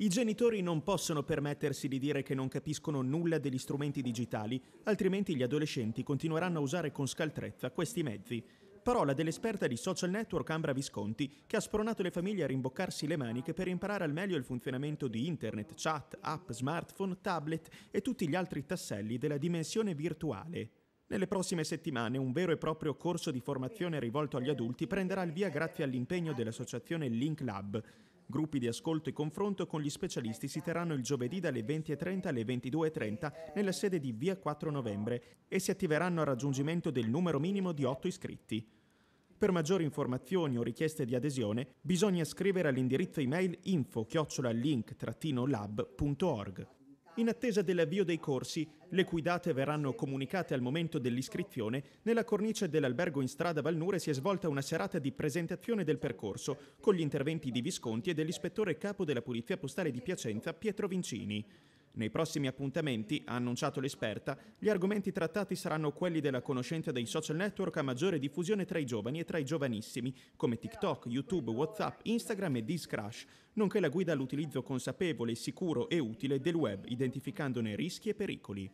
I genitori non possono permettersi di dire che non capiscono nulla degli strumenti digitali, altrimenti gli adolescenti continueranno a usare con scaltrezza questi mezzi. Parola dell'esperta di social network Ambra Visconti, che ha spronato le famiglie a rimboccarsi le maniche per imparare al meglio il funzionamento di internet, chat, app, smartphone, tablet e tutti gli altri tasselli della dimensione virtuale. Nelle prossime settimane un vero e proprio corso di formazione rivolto agli adulti prenderà il via grazie all'impegno dell'associazione Link Lab. Gruppi di ascolto e confronto con gli specialisti si terranno il giovedì dalle 20.30 alle 22.30 nella sede di Via 4 Novembre e si attiveranno al raggiungimento del numero minimo di 8 iscritti. Per maggiori informazioni o richieste di adesione bisogna scrivere all'indirizzo email info-link-lab.org in attesa dell'avvio dei corsi, le cui date verranno comunicate al momento dell'iscrizione, nella cornice dell'albergo in strada Valnure si è svolta una serata di presentazione del percorso, con gli interventi di Visconti e dell'ispettore capo della Polizia Postale di Piacenza Pietro Vincini. Nei prossimi appuntamenti, ha annunciato l'esperta, gli argomenti trattati saranno quelli della conoscenza dei social network a maggiore diffusione tra i giovani e tra i giovanissimi, come TikTok, YouTube, WhatsApp, Instagram e Discrash, nonché la guida all'utilizzo consapevole, sicuro e utile del web, identificandone rischi e pericoli.